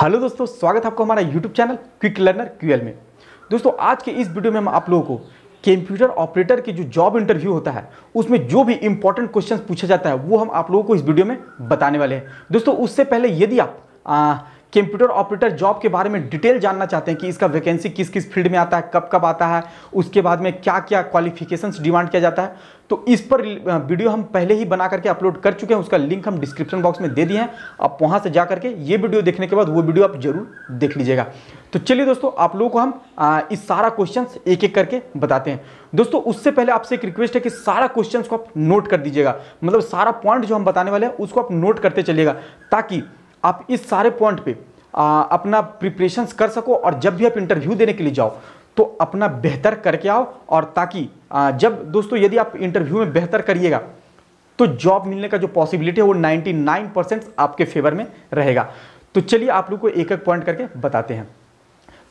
hello दोस्तों स्वागत है आपको हमारा YouTube channel quick learner QL में दोस्तों आज के इस वीडियो में हम आप लोगों को कंप्यूटर ऑपरेटर की जो जॉब इंटरव्यू होता है उसमें जो भी इंपॉर्टेंट क्वेश्चन पूछा जाता है वो हम आप लोगों को इस वीडियो में बताने वाले हैं दोस्तों उससे पहले यदि आप कंप्यूटर ऑपरेटर जॉब के बारे में डिटेल जानना चाहते हैं कि इसका वैकेंसी किस किस फील्ड में आता है कब कब आता है उसके बाद में क्या क्या क्वालिफिकेशन डिमांड किया जाता है तो इस पर वीडियो हम पहले ही बना करके अपलोड कर चुके हैं उसका लिंक हम डिस्क्रिप्शन बॉक्स में दे दिए हैं आप वहाँ से जा करके ये वीडियो देखने के बाद वो वीडियो आप जरूर देख लीजिएगा तो चलिए दोस्तों आप लोगों को हम आ, इस सारा क्वेश्चन एक एक करके बताते हैं दोस्तों उससे पहले आपसे एक रिक्वेस्ट है कि सारा क्वेश्चन को आप नोट कर दीजिएगा मतलब सारा पॉइंट जो हम बताने वाले हैं उसको आप नोट करते चलिएगा ताकि आप इस सारे पॉइंट पे आ, अपना प्रिपरेशंस कर सको और जब भी आप इंटरव्यू देने के लिए जाओ तो अपना बेहतर करके आओ और ताकि आ, जब दोस्तों यदि आप इंटरव्यू में बेहतर करिएगा तो जॉब मिलने का जो पॉसिबिलिटी है वो 99 परसेंट आपके फेवर में रहेगा तो चलिए आप लोग को एक एक पॉइंट करके बताते हैं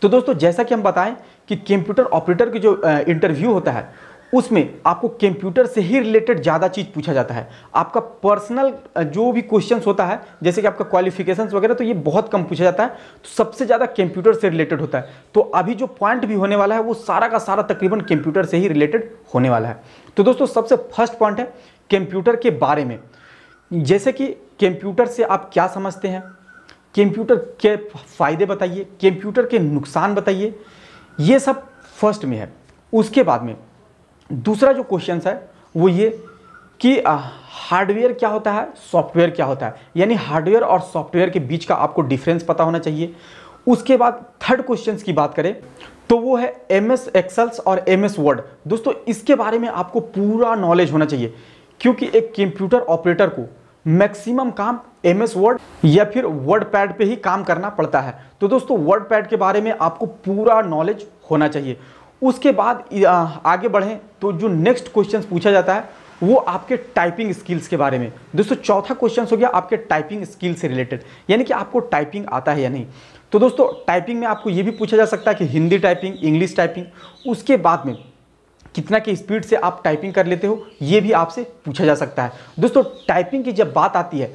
तो दोस्तों जैसा कि हम बताएं कि कंप्यूटर ऑपरेटर की जो इंटरव्यू होता है उसमें आपको कंप्यूटर से ही रिलेटेड ज़्यादा चीज़ पूछा जाता है आपका पर्सनल जो भी क्वेश्चन होता है जैसे कि आपका क्वालिफिकेशंस वगैरह तो ये बहुत कम पूछा जाता है तो सबसे ज़्यादा कंप्यूटर से रिलेटेड होता है तो अभी जो पॉइंट भी होने वाला है वो सारा का सारा तकरीबन कंप्यूटर से ही रिलेटेड होने वाला है तो दोस्तों सबसे फर्स्ट पॉइंट है कंप्यूटर के बारे में जैसे कि कंप्यूटर से आप क्या समझते हैं कंप्यूटर के फ़ायदे बताइए कंप्यूटर के नुकसान बताइए ये सब फर्स्ट में है उसके बाद में दूसरा जो क्वेश्चन है वो ये कि हार्डवेयर क्या होता है सॉफ्टवेयर क्या होता है यानी हार्डवेयर और सॉफ्टवेयर के बीच का आपको डिफरेंस पता होना चाहिए उसके बाद थर्ड क्वेश्चन की बात करें तो वो है एम एस एक्सल्स और एम एस वर्ड दोस्तों इसके बारे में आपको पूरा नॉलेज होना चाहिए क्योंकि एक कंप्यूटर ऑपरेटर को मैक्सिमम काम एम एस वर्ड या फिर वर्ड पैड पर ही काम करना पड़ता है तो दोस्तों वर्ड पैड के बारे में आपको पूरा नॉलेज होना चाहिए उसके बाद आगे बढ़ें तो जो नेक्स्ट क्वेश्चन पूछा जाता है वो आपके टाइपिंग स्किल्स के बारे में दोस्तों चौथा क्वेश्चन हो गया आपके टाइपिंग स्किल से रिलेटेड यानी कि आपको टाइपिंग आता है या नहीं तो दोस्तों टाइपिंग में आपको ये भी पूछा जा सकता है कि हिंदी टाइपिंग इंग्लिश टाइपिंग उसके बाद में कितना की स्पीड से आप टाइपिंग कर लेते हो ये भी आपसे पूछा जा सकता है दोस्तों टाइपिंग की जब बात आती है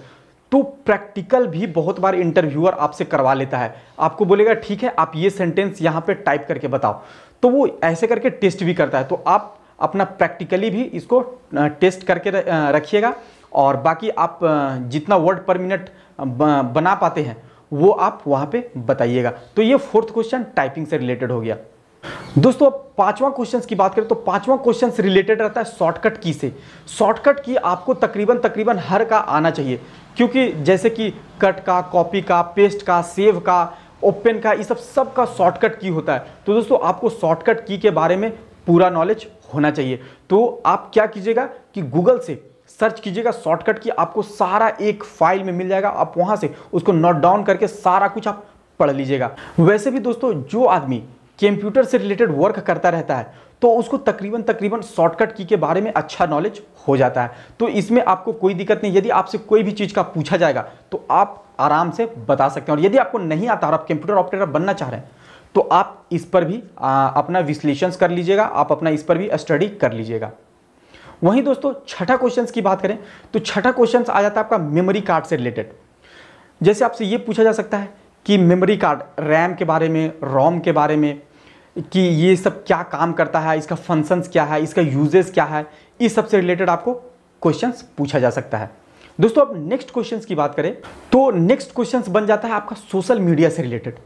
तो प्रैक्टिकल भी बहुत बार इंटरव्यूअर आपसे करवा लेता है आपको बोलेगा ठीक है आप ये सेंटेंस यहाँ पे टाइप करके बताओ तो वो ऐसे करके टेस्ट भी करता है तो आप अपना प्रैक्टिकली भी इसको टेस्ट करके रखिएगा और बाकी आप जितना वर्ड पर मिनट बना पाते हैं वो आप वहाँ पे बताइएगा तो ये फोर्थ क्वेश्चन टाइपिंग से रिलेटेड हो गया दोस्तों पांचवा क्वेश्चन की बात करें तो पांचवा क्वेश्चन रिलेटेड रहता है शॉर्टकट की से शॉर्टकट की आपको तकरीबन तकरीबन हर का आना चाहिए क्योंकि जैसे कि कट का कॉपी का पेस्ट का सेव का ओपन का ये सब सब का शॉर्टकट की होता है तो दोस्तों आपको शॉर्टकट की के बारे में पूरा नॉलेज होना चाहिए तो आप क्या कीजिएगा कि गूगल से सर्च कीजिएगा शॉर्टकट की आपको सारा एक फाइल में मिल जाएगा आप वहाँ से उसको नोट डाउन करके सारा कुछ आप पढ़ लीजिएगा वैसे भी दोस्तों जो आदमी कंप्यूटर से रिलेटेड वर्क करता रहता है तो उसको तकरीबन तकरीबन शॉर्टकट की के बारे में अच्छा नॉलेज हो जाता है तो इसमें आपको कोई दिक्कत नहीं यदि आपसे कोई भी चीज़ का पूछा जाएगा तो आप आराम से बता सकते हैं और यदि आपको नहीं आता और आप कंप्यूटर ऑपरेटर बनना चाह रहे हैं तो आप इस पर भी आ, अपना विश्लेषण कर लीजिएगा आप अपना इस पर भी स्टडी कर लीजिएगा वहीं दोस्तों छठा क्वेश्चन की बात करें तो छठा क्वेश्चन आ जाता है आपका मेमोरी कार्ड से रिलेटेड जैसे आपसे ये पूछा जा सकता है कि मेमोरी कार्ड रैम के बारे में रोम के बारे में कि ये सब क्या काम करता है इसका फंक्शंस क्या है इसका यूजेस क्या है इस सब से रिलेटेड आपको क्वेश्चंस पूछा जा सकता है दोस्तों अब नेक्स्ट क्वेश्चंस की बात करें तो नेक्स्ट क्वेश्चंस बन जाता है आपका सोशल मीडिया से रिलेटेड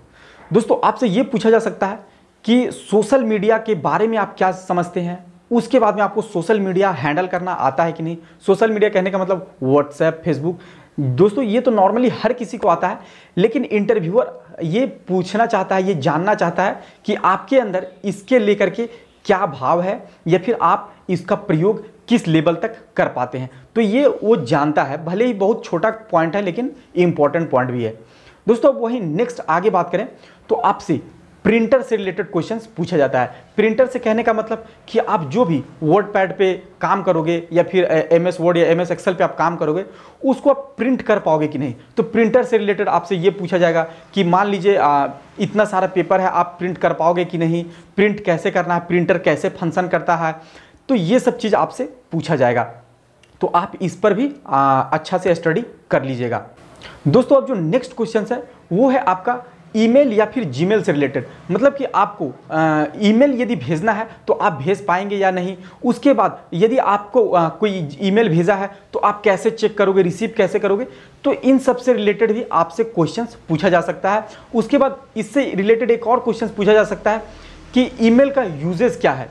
दोस्तों आपसे ये पूछा जा सकता है कि सोशल मीडिया के बारे में आप क्या समझते हैं उसके बाद में आपको सोशल मीडिया हैंडल करना आता है कि नहीं सोशल मीडिया कहने का मतलब व्हाट्सएप फेसबुक दोस्तों ये तो नॉर्मली हर किसी को आता है लेकिन इंटरव्यूअर ये पूछना चाहता है ये जानना चाहता है कि आपके अंदर इसके लेकर के क्या भाव है या फिर आप इसका प्रयोग किस लेवल तक कर पाते हैं तो ये वो जानता है भले ही बहुत छोटा पॉइंट है लेकिन इम्पॉर्टेंट पॉइंट भी है दोस्तों वहीं नेक्स्ट आगे बात करें तो आपसे प्रिंटर से रिलेटेड क्वेश्चन पूछा जाता है प्रिंटर से कहने का मतलब कि आप जो भी वर्ड पैड पर काम करोगे या फिर एम एस वर्ड या एम एस एक्सेल पर आप काम करोगे उसको आप प्रिंट कर पाओगे कि नहीं तो प्रिंटर से रिलेटेड आपसे ये पूछा जाएगा कि मान लीजिए इतना सारा पेपर है आप प्रिंट कर पाओगे कि नहीं प्रिंट कैसे करना है प्रिंटर कैसे फंक्शन करता है तो ये सब चीज़ आपसे पूछा जाएगा तो आप इस पर भी आ, अच्छा से स्टडी कर लीजिएगा दोस्तों अब जो नेक्स्ट क्वेश्चन है वो है आपका ईमेल या फिर जीमेल से रिलेटेड मतलब कि आपको ईमेल यदि भेजना है तो आप भेज पाएंगे या नहीं उसके बाद यदि आपको आ, कोई ईमेल भेजा है तो आप कैसे चेक करोगे रिसीव कैसे करोगे तो इन सब से रिलेटेड भी आपसे क्वेश्चंस पूछा जा सकता है उसके बाद इससे रिलेटेड एक और क्वेश्चन पूछा जा सकता है कि ई का यूजेज क्या है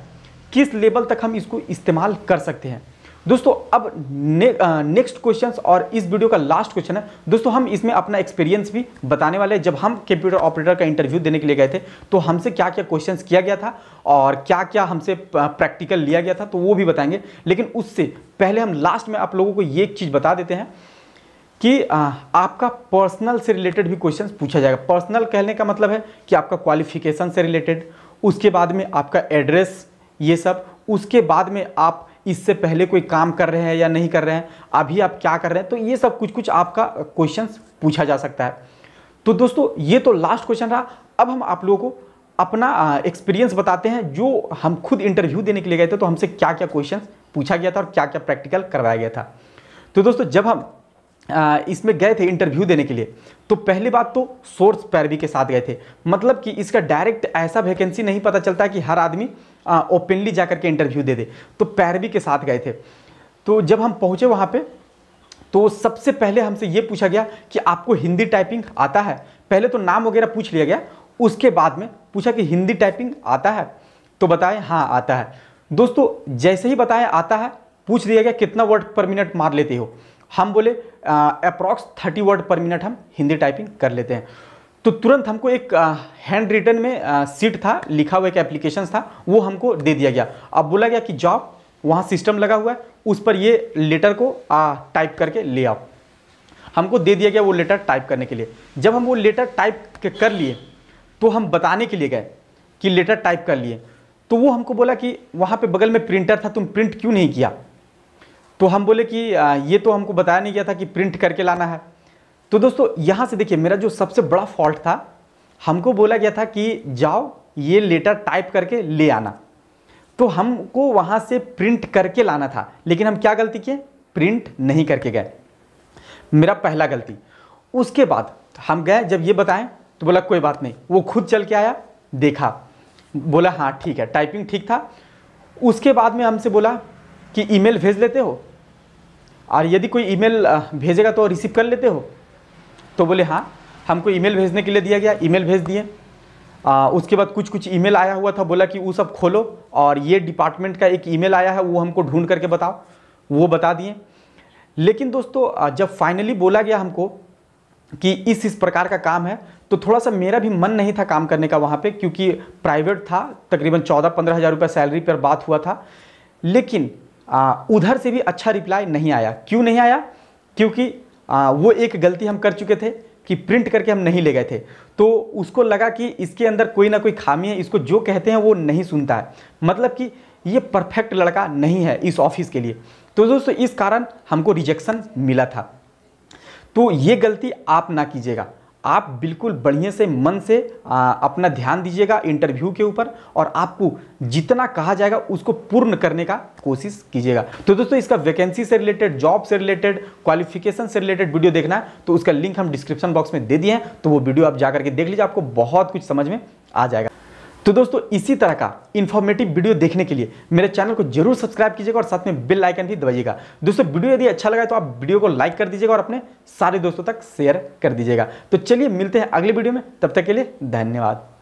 किस लेवल तक हम इसको इस्तेमाल कर सकते हैं दोस्तों अब ने, नेक्स्ट क्वेश्चन और इस वीडियो का लास्ट क्वेश्चन है दोस्तों हम इसमें अपना एक्सपीरियंस भी बताने वाले हैं जब हम कंप्यूटर ऑपरेटर का इंटरव्यू देने के लिए गए थे तो हमसे क्या क्या क्वेश्चन किया गया था और क्या क्या हमसे प्रैक्टिकल लिया गया था तो वो भी बताएंगे लेकिन उससे पहले हम लास्ट में आप लोगों को ये एक चीज़ बता देते हैं कि आ, आपका पर्सनल से रिलेटेड भी क्वेश्चन पूछा जाएगा पर्सनल कहने का मतलब है कि आपका क्वालिफिकेशन से रिलेटेड उसके बाद में आपका एड्रेस ये सब उसके बाद में आप इससे पहले कोई काम कर रहे हैं या नहीं कर रहे हैं अभी आप क्या कर रहे हैं तो ये सब कुछ कुछ आपका क्वेश्चन पूछा जा सकता है तो दोस्तों ये तो लास्ट क्वेश्चन रहा अब हम आप लोगों को अपना एक्सपीरियंस बताते हैं जो हम खुद इंटरव्यू देने के लिए गए थे तो हमसे क्या क्या क्वेश्चन पूछा गया था और क्या क्या प्रैक्टिकल करवाया गया था तो दोस्तों जब हम इसमें गए थे इंटरव्यू देने के लिए तो पहली बात तो सोर्स पैरवी के साथ गए थे मतलब कि इसका डायरेक्ट ऐसा वैकेंसी नहीं पता चलता कि हर आदमी ओपनली जाकर के इंटरव्यू दे दे तो पैरवी के साथ गए थे तो जब हम पहुंचे वहां पर तो सबसे पहले हमसे ये पूछा गया कि आपको हिंदी टाइपिंग आता है पहले तो नाम वगैरह पूछ लिया गया उसके बाद में पूछा कि हिंदी टाइपिंग आता है तो बताएं हाँ आता है दोस्तों जैसे ही बताएं आता है पूछ दिया गया कितना वर्ड पर मिनट मार लेते हो हम बोले approx thirty word per minute हम हिंदी टाइपिंग कर लेते हैं तो तुरंत हमको एक हैंड रिटर्न में सीट था लिखा हुआ एक एप्लीकेशन था वो हमको दे दिया गया अब बोला गया कि जाओ वहाँ सिस्टम लगा हुआ है उस पर ये लेटर को आ, टाइप करके ले आओ हमको दे दिया गया वो लेटर टाइप करने के लिए जब हम वो लेटर टाइप कर लिए तो हम बताने के लिए गए कि लेटर टाइप कर लिए तो वो हमको बोला कि वहाँ पे बगल में प्रिंटर था तुम प्रिंट क्यों नहीं किया तो हम बोले कि ये तो हमको बताया नहीं गया था कि प्रिंट करके लाना है तो दोस्तों यहां से देखिए मेरा जो सबसे बड़ा फॉल्ट था हमको बोला गया था कि जाओ ये लेटर टाइप करके ले आना तो हमको वहां से प्रिंट करके लाना था लेकिन हम क्या गलती किए प्रिंट नहीं करके गए मेरा पहला गलती उसके बाद हम गए जब ये बताएं तो बोला कोई बात नहीं वो खुद चल के आया देखा बोला हाँ ठीक है टाइपिंग ठीक था उसके बाद में हमसे बोला कि ईमेल भेज लेते हो और यदि कोई ईमेल भेजेगा तो रिसीव कर लेते हो तो बोले हाँ हमको ईमेल भेजने के लिए दिया गया ईमेल भेज दिए उसके बाद कुछ कुछ ईमेल आया हुआ था बोला कि वो सब खोलो और ये डिपार्टमेंट का एक ईमेल आया है वो हमको ढूंढ करके बताओ वो बता दिए लेकिन दोस्तों जब फाइनली बोला गया हमको कि इस इस प्रकार का काम है तो थोड़ा सा मेरा भी मन नहीं था काम करने का वहाँ पे क्योंकि प्राइवेट था तकरीबन चौदह पंद्रह हज़ार रुपये सैलरी पर बात हुआ था लेकिन आ, उधर से भी अच्छा रिप्लाई नहीं आया क्यों नहीं आया क्योंकि आ, वो एक गलती हम कर चुके थे कि प्रिंट करके हम नहीं ले गए थे तो उसको लगा कि इसके अंदर कोई ना कोई खामी है इसको जो कहते हैं वो नहीं सुनता है मतलब कि ये परफेक्ट लड़का नहीं है इस ऑफिस के लिए तो दोस्तों इस कारण हमको रिजेक्शन मिला था तो ये गलती आप ना कीजिएगा आप बिल्कुल बढ़िया से मन से आ, अपना ध्यान दीजिएगा इंटरव्यू के ऊपर और आपको जितना कहा जाएगा उसको पूर्ण करने का कोशिश कीजिएगा तो दोस्तों इसका वैकेंसी से रिलेटेड जॉब से रिलेटेड क्वालिफिकेशन से रिलेटेड वीडियो देखना है तो उसका लिंक हम डिस्क्रिप्शन बॉक्स में दे दिए हैं तो वो वीडियो आप जाकर के देख लीजिए आपको बहुत कुछ समझ में आ जाएगा तो दोस्तों इसी तरह का इन्फॉर्मेटिव वीडियो देखने के लिए मेरे चैनल को जरूर सब्सक्राइब कीजिएगा और साथ में बेल आइकन भी दबाइएगा दोस्तों वीडियो यदि अच्छा लगा तो आप वीडियो को लाइक कर दीजिएगा और अपने सारे दोस्तों तक शेयर कर दीजिएगा तो चलिए मिलते हैं अगले वीडियो में तब तक के लिए धन्यवाद